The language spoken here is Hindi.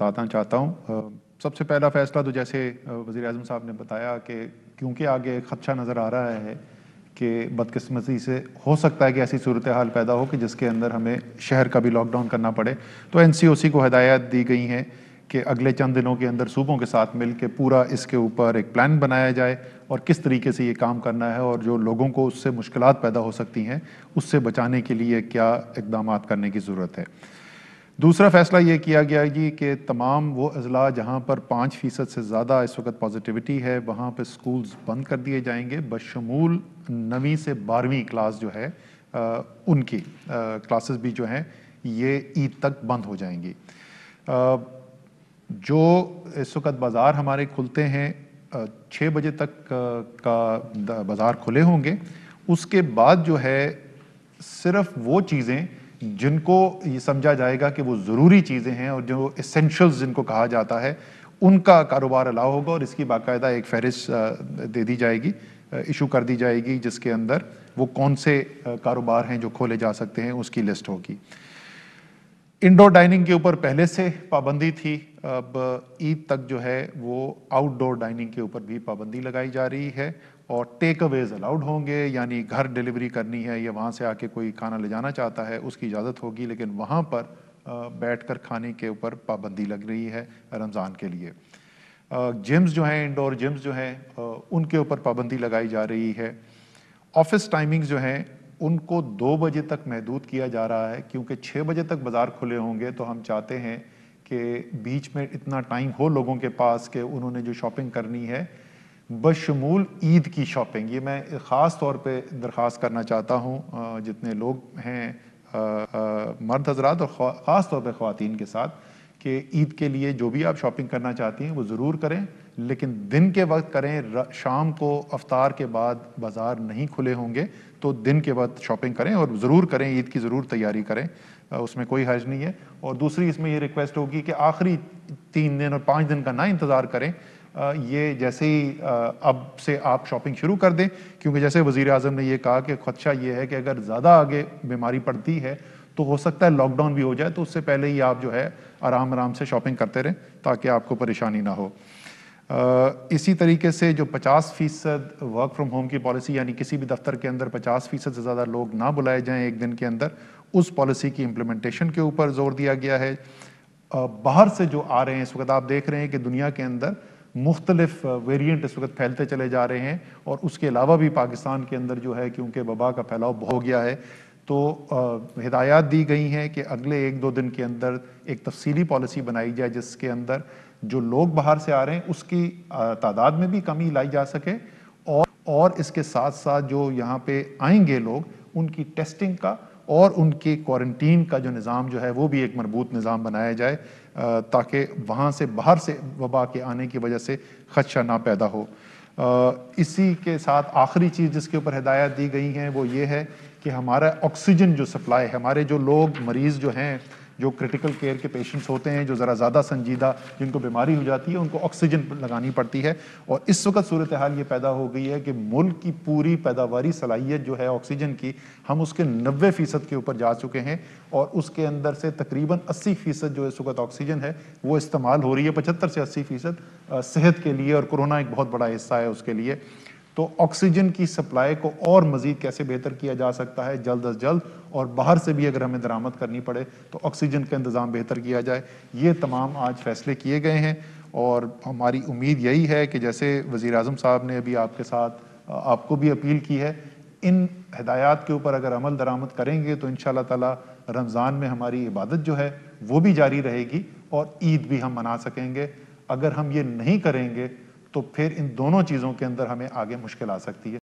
बताना चाहता हूँ सबसे पहला फैसला तो जैसे वज़ी अजम साहब ने बताया कि क्योंकि आगे एक खदशा नज़र आ रहा है कि बदकस्मती से हो सकता है कि ऐसी सूरत हाल पैदा हो कि जिसके अंदर हमें शहर का भी लॉकडाउन करना पड़े तो एन सी ओ सी को हदायत दी गई हैं कि अगले चंद दिनों के अंदर सूबों के साथ मिल के पूरा इसके ऊपर एक प्लान बनाया जाए और किस तरीके से ये काम करना है और जो लोगों को उससे मुश्किल पैदा हो सकती हैं उससे बचाने के लिए क्या इकदाम करने की ज़रूरत है दूसरा फैसला ये किया गया जी कि तमाम वो अजला जहाँ पर पाँच फ़ीसद से ज़्यादा इस वक्त पॉजिटिविटी है वहाँ पर स्कूल्स बंद कर दिए जाएंगे बशमूल नवीं से बारहवीं क्लास जो है आ, उनकी क्लासेस भी जो हैं ये ईद तक बंद हो जाएंगी आ, जो इस वक्त बाज़ार हमारे खुलते हैं छः बजे तक का बाज़ार खुले होंगे उसके बाद जो है सिर्फ वो चीज़ें जिनको ये समझा जाएगा कि वो ज़रूरी चीज़ें हैं और जो इसेंशल्स जिनको कहा जाता है उनका कारोबार अलाव होगा और इसकी बाकायदा एक फहरिस्त दे दी जाएगी इशू कर दी जाएगी जिसके अंदर वो कौन से कारोबार हैं जो खोले जा सकते हैं उसकी लिस्ट होगी इंडोर डाइनिंग के ऊपर पहले से पाबंदी थी अब ईद तक जो है वो आउटडोर डाइनिंग के ऊपर भी पाबंदी लगाई जा रही है और टेक अवेज अलाउड होंगे यानी घर डिलीवरी करनी है या वहाँ से आके कोई खाना ले जाना चाहता है उसकी इजाज़त होगी लेकिन वहाँ पर बैठ कर खाने के ऊपर पाबंदी लग रही है रमज़ान के लिए जिम्स जो हैं इंडोर जिम्स जो हैं उनके ऊपर पाबंदी लगाई जा रही है ऑफिस टाइमिंग्स जो हैं उनको दो बजे तक महदूद किया जा रहा है क्योंकि छः बजे तक बाज़ार खुले होंगे तो हम चाहते हैं कि बीच में इतना टाइम हो लोगों के पास कि उन्होंने जो शॉपिंग करनी है बशमूल ईद की शॉपिंग ये मैं ख़ास तौर पे दरख्वास्त करना चाहता हूँ जितने लोग हैं मर्द हजरात और ख़ास तौर पे ख़वान के साथ कि ईद के लिए जो भी आप शॉपिंग करना चाहती हैं वो ज़रूर करें लेकिन दिन के वक्त करें शाम को अफ्तार के बाद बाज़ार नहीं खुले होंगे तो दिन के वक्त शॉपिंग करें और ज़रूर करें ईद की ज़रूर तैयारी करें उसमें कोई हर्ज नहीं है और दूसरी इसमें ये रिक्वेस्ट होगी कि आखिरी तीन दिन और पाँच दिन का ना इंतज़ार करें ये जैसे ही अब से आप शॉपिंग शुरू कर दें क्योंकि जैसे वजीर अजम ने यह कहा कि खदशा ये है कि अगर ज़्यादा आगे बीमारी पड़ती है तो हो सकता है लॉकडाउन भी हो जाए तो उससे पहले ही आप जो है आराम आराम से शॉपिंग करते रहें ताकि आपको परेशानी ना हो इसी तरीके से जो 50 फ़ीसद वर्क फ्रॉम होम की पॉलिसी यानी किसी भी दफ्तर के अंदर 50 फ़ीसद से ज़्यादा लोग ना बुलाए जाएं एक दिन के अंदर उस पॉलिसी की इम्प्लीमेंटेशन के ऊपर जोर दिया गया है बाहर से जो आ रहे हैं इस वक्त आप देख रहे हैं कि दुनिया के अंदर मुख्तलिफ वेरियंट इस वक्त फैलते चले जा रहे हैं और उसके अलावा भी पाकिस्तान के अंदर जो है क्योंकि वबा का फैलाव हो गया है तो आ, हिदायत दी गई हैं कि अगले एक दो दिन के अंदर एक तफसीली पॉलिसी बनाई जाए जिसके अंदर जो लोग बाहर से आ रहे हैं उसकी तादाद में भी कमी लाई जा सके और और इसके साथ साथ जो यहाँ पे आएंगे लोग उनकी टेस्टिंग का और उनके क्वारंटीन का जो निज़ाम जो है वो भी एक मरबूत निज़ाम बनाया जाए ताकि वहाँ से बाहर से वबा के आने की वजह से खदशा ना पैदा हो इसी के साथ आखिरी चीज़ जिसके ऊपर हदायत दी गई हैं वो ये है कि हमारा ऑक्सीजन जो सप्लाई है हमारे जो लोग मरीज़ जो हैं जो क्रिटिकल केयर के पेशेंट्स होते हैं जो ज़रा ज़्यादा संजीदा जिनको बीमारी हो जाती है उनको ऑक्सीजन लगानी पड़ती है और इस वक्त सूरत हाल ये पैदा हो गई है कि मुल्क की पूरी पैदावारी सलाहियत जो है ऑक्सीजन की हम उसके नबे फ़ीसद के ऊपर जा चुके हैं और उसके अंदर से तकरीबन अस्सी फ़ीसद जो इस वक्त ऑक्सीजन है वो इस्तेमाल हो रही है पचहत्तर से अस्सी फ़ीसद सेहत के लिए और कोरोना एक बहुत बड़ा हिस्सा है उसके लिए तो ऑक्सीजन की सप्लाई को और मजीद कैसे बेहतर किया जा सकता है जल्द अज जल्द और बाहर से भी अगर हमें दरामद करनी पड़े तो ऑक्सीजन का इंतज़ाम बेहतर किया जाए ये तमाम आज फैसले किए गए हैं और हमारी उम्मीद यही है कि जैसे वज़ी अजम साहब ने अभी आपके साथ आपको भी अपील की है इन हदायत के ऊपर अगर अमल दरामद करेंगे तो इन तला रमज़ान में हमारी इबादत जो है वो भी जारी रहेगी और ईद भी हम मना सकेंगे अगर हम ये नहीं करेंगे तो फिर इन दोनों चीज़ों के अंदर हमें आगे मुश्किल आ सकती है